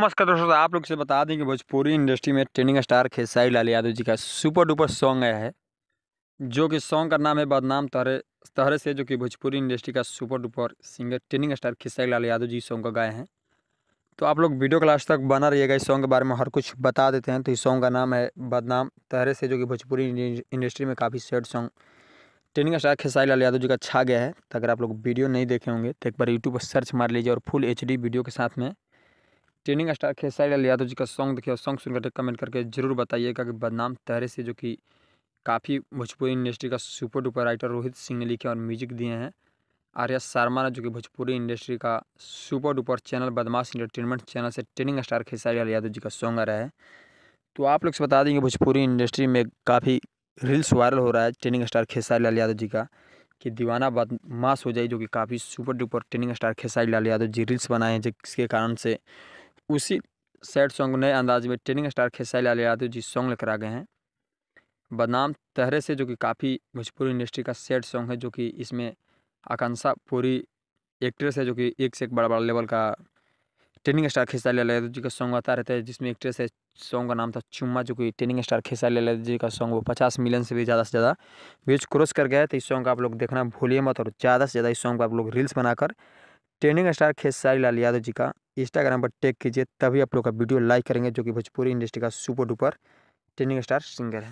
नमस्कार दोस्तों आप लोग से बता दें कि भोजपुरी इंडस्ट्री में ट्रेनिंग स्टार खेसारी लाल यादव जी का सुपर डुपर सॉन्ग आया है जो कि सॉन्ग का नाम है बदनाम तहरे तहरे से जो कि भोजपुरी इंडस्ट्री का super duper singer trending star Khesari Lal Yadav ji song का गाए हैं तो आप लोग वीडियो क्लास तक बना रहिएगा इस सॉन्ग के बारे में हर कुछ बता देते हैं तो इस सॉन्ग का नाम है बदनाम तहरे से जो कि भोजपुरी इंडस्ट्री में काफ़ी सेट song trending star Khesari Lal Yadav ji का छा गया है तो अगर आप लोग वीडियो नहीं देखे होंगे तो एक बार यूट्यूब पर सर्च मार लीजिए और फुल एच वीडियो के साथ में ट्रेनिंग स्टार खेसारी लाल यादव तो जी का सॉन्ग देखिए और सॉन्ग सुनकर कमेंट करके जरूर बताइएगा कि बदनाम तहरे से जो कि काफ़ी भोजपुरी इंडस्ट्री का super duper writer Rohit Singh ने लिखे और म्यूजिक दिए हैं आर्या शर्मा ने जो कि भोजपुरी इंडस्ट्री का super duper channel Badmash entertainment channel से ट्रेनिंग स्टार खेसारी लाल यादव जी का सॉन्ग आ रहा है तो आप लोग से बता दें कि भोजपुरी इंडस्ट्री में काफ़ी रील्स वायरल हो रहा है ट्रेनिंग स्टार खेसारी लाल यादव जी का कि दीवाना बदमाश हो जाए जो कि काफ़ी super duper trending star Khesari Lal Yadav ji reels बनाए हैं जिसके कारण से उसी सैड सॉन्ग नए अंदाज में trending star Khesari Lal Yadav ji song लेकर आ गए हैं बदनाम तहरे से जो कि काफ़ी भोजपुरी इंडस्ट्री का सैड सॉन्ग है जो कि इसमें आकांक्षा पूरी एक्ट्रेस है जो कि एक से एक बड़ा बड़ा लेवल का ट्रेनिंग स्टार खेसारी लाल यादव जी का सॉन्ग आता रहता है जिसमें एक्ट्रेस है सॉन्ग का नाम था चुम्मा जो कि ट्रेनिंग स्टार खेसारी लाल यादव जी का सॉन्ग वो पचास मिलियन से भी ज़्यादा से ज़्यादा व्यूज क्रॉस कर गया है तो इस सॉन्ग का आप लोग देखना भूलिए मत और ज़्यादा से ज़्यादा इस सॉन्ग को आप लोग रील्स बनाकर ट्रेनिंग स्टार खेसारी लाल यादव जी का इंस्टाग्राम पर टैग कीजिए तभी आप लोग का वीडियो लाइक करेंगे जो कि भोजपुरी इंडस्ट्री का super duper trending star singer है